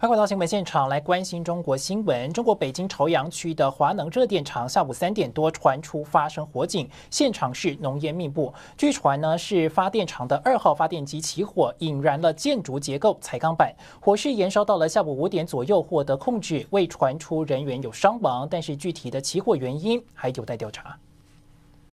快快到新闻现场来关心中国新闻。中国北京朝阳区的华能热电厂下午三点多传出发生火警，现场是浓烟密布。据传呢是发电厂的二号发电机起火，引燃了建筑结构彩钢板，火势燃烧到了下午五点左右获得控制，未传出人员有伤亡，但是具体的起火原因还有待调查。